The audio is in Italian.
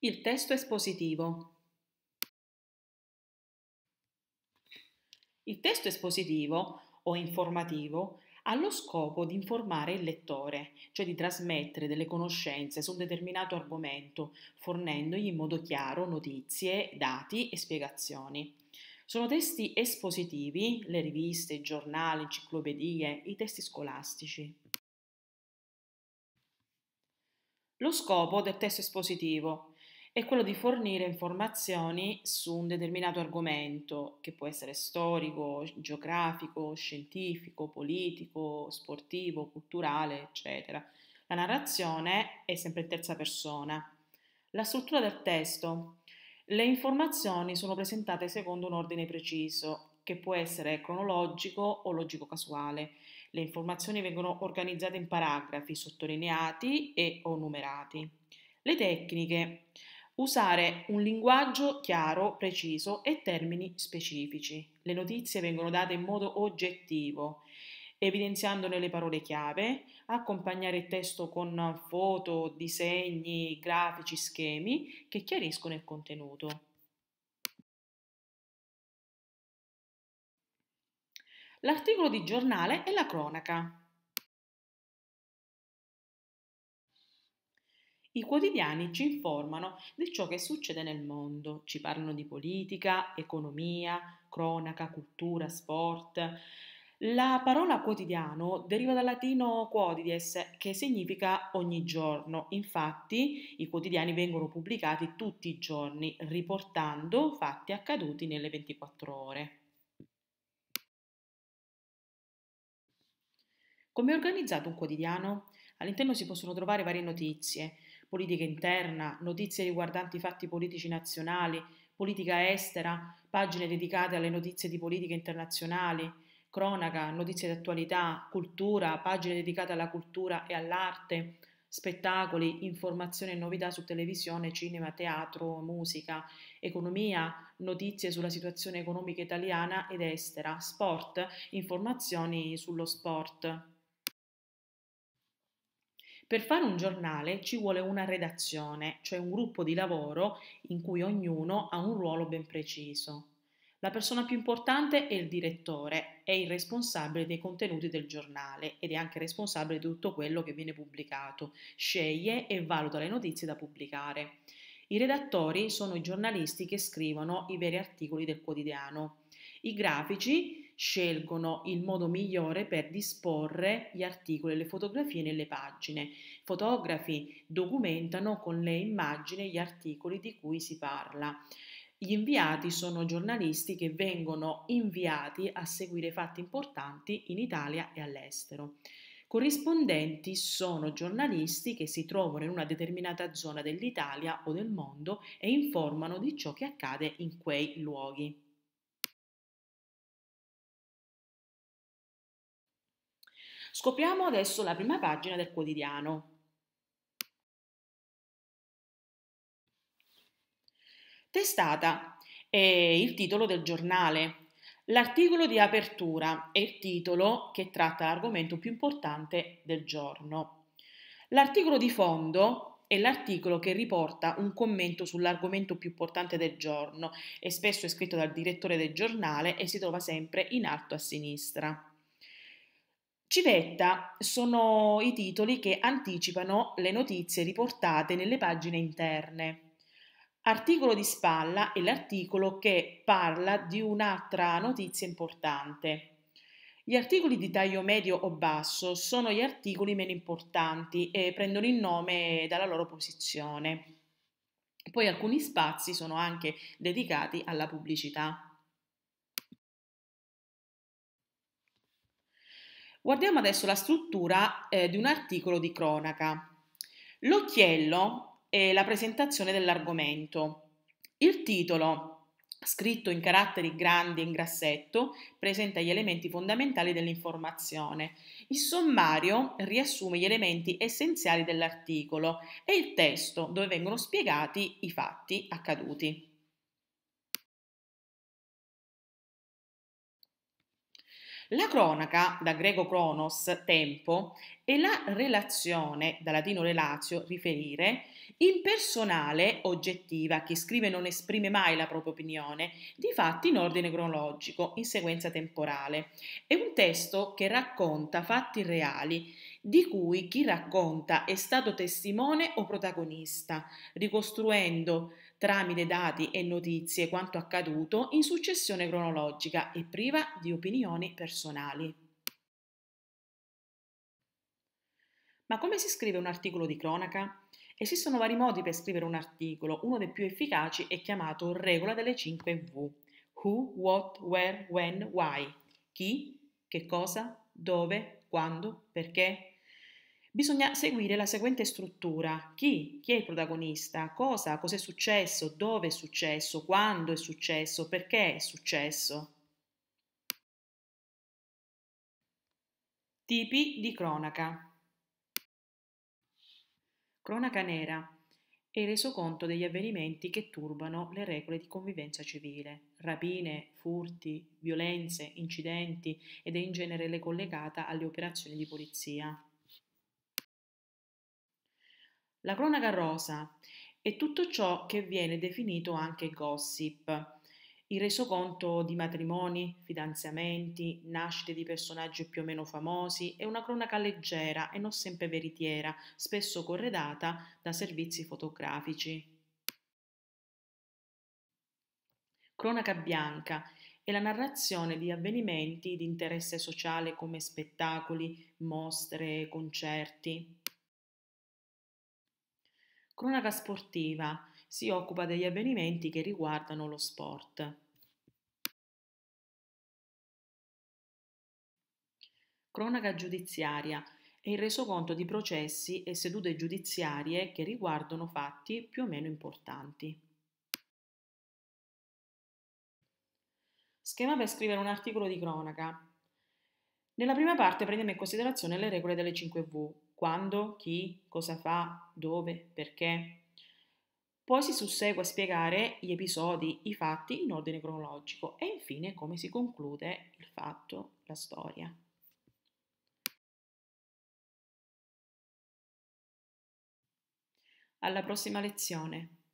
Il testo espositivo. Il testo espositivo o informativo ha lo scopo di informare il lettore, cioè di trasmettere delle conoscenze su un determinato argomento, fornendogli in modo chiaro notizie, dati e spiegazioni. Sono testi espositivi le riviste, i giornali, enciclopedie, i testi scolastici. Lo scopo del testo espositivo è quello di fornire informazioni su un determinato argomento, che può essere storico, geografico, scientifico, politico, sportivo, culturale, eccetera. La narrazione è sempre in terza persona. La struttura del testo. Le informazioni sono presentate secondo un ordine preciso, che può essere cronologico o logico-casuale. Le informazioni vengono organizzate in paragrafi sottolineati e o numerati. Le tecniche. Usare un linguaggio chiaro, preciso e termini specifici. Le notizie vengono date in modo oggettivo, evidenziandone le parole chiave, accompagnare il testo con foto, disegni, grafici, schemi che chiariscono il contenuto. L'articolo di giornale è la cronaca. I quotidiani ci informano di ciò che succede nel mondo, ci parlano di politica, economia, cronaca, cultura, sport. La parola quotidiano deriva dal latino quotidies, che significa ogni giorno. Infatti, i quotidiani vengono pubblicati tutti i giorni, riportando fatti accaduti nelle 24 ore. Come è organizzato un quotidiano? All'interno si possono trovare varie notizie, politica interna, notizie riguardanti i fatti politici nazionali, politica estera, pagine dedicate alle notizie di politica internazionali, cronaca, notizie di attualità, cultura, pagine dedicate alla cultura e all'arte, spettacoli, informazioni e novità su televisione, cinema, teatro, musica, economia, notizie sulla situazione economica italiana ed estera, sport, informazioni sullo sport. Per fare un giornale ci vuole una redazione, cioè un gruppo di lavoro in cui ognuno ha un ruolo ben preciso. La persona più importante è il direttore, è il responsabile dei contenuti del giornale ed è anche responsabile di tutto quello che viene pubblicato, sceglie e valuta le notizie da pubblicare. I redattori sono i giornalisti che scrivono i veri articoli del quotidiano. I grafici scelgono il modo migliore per disporre gli articoli, le fotografie nelle pagine. I fotografi documentano con le immagini gli articoli di cui si parla. Gli inviati sono giornalisti che vengono inviati a seguire fatti importanti in Italia e all'estero corrispondenti sono giornalisti che si trovano in una determinata zona dell'Italia o del mondo e informano di ciò che accade in quei luoghi. Scopriamo adesso la prima pagina del quotidiano. Testata è il titolo del giornale L'articolo di apertura è il titolo che tratta l'argomento più importante del giorno. L'articolo di fondo è l'articolo che riporta un commento sull'argomento più importante del giorno e spesso è scritto dal direttore del giornale e si trova sempre in alto a sinistra. Civetta sono i titoli che anticipano le notizie riportate nelle pagine interne articolo di spalla è l'articolo che parla di un'altra notizia importante. Gli articoli di taglio medio o basso sono gli articoli meno importanti e prendono il nome dalla loro posizione. Poi alcuni spazi sono anche dedicati alla pubblicità. Guardiamo adesso la struttura eh, di un articolo di cronaca. L'occhiello eh, la presentazione dell'argomento. Il titolo, scritto in caratteri grandi e in grassetto, presenta gli elementi fondamentali dell'informazione. Il sommario riassume gli elementi essenziali dell'articolo e il testo dove vengono spiegati i fatti accaduti. La cronaca, da greco cronos, tempo, e la relazione, da latino relatio, riferire, impersonale, oggettiva, chi scrive non esprime mai la propria opinione, di fatti in ordine cronologico, in sequenza temporale. È un testo che racconta fatti reali di cui chi racconta è stato testimone o protagonista, ricostruendo tramite dati e notizie quanto accaduto in successione cronologica e priva di opinioni personali. Ma come si scrive un articolo di cronaca? Esistono vari modi per scrivere un articolo, uno dei più efficaci è chiamato regola delle 5 V. Who, what, where, when, why. Chi, che cosa, dove, quando, perché, bisogna seguire la seguente struttura. Chi? Chi è il protagonista? Cosa? Cos'è successo? Dove è successo? Quando è successo? Perché è successo? Tipi di cronaca. Cronaca nera è il resoconto degli avvenimenti che turbano le regole di convivenza civile, rapine, furti, violenze, incidenti ed è in genere collegata alle operazioni di polizia la cronaca rosa e tutto ciò che viene definito anche gossip, il resoconto di matrimoni, fidanzamenti, nascite di personaggi più o meno famosi è una cronaca leggera e non sempre veritiera, spesso corredata da servizi fotografici. Cronaca bianca è la narrazione di avvenimenti di interesse sociale come spettacoli, mostre, concerti. Cronaca sportiva si occupa degli avvenimenti che riguardano lo sport. Cronaca giudiziaria è il resoconto di processi e sedute giudiziarie che riguardano fatti più o meno importanti. Schema per scrivere un articolo di cronaca. Nella prima parte prendiamo in considerazione le regole delle 5V, quando, chi, cosa fa, dove, perché. Poi si sussegue a spiegare gli episodi, i fatti in ordine cronologico e infine come si conclude il fatto, la storia. Alla prossima lezione.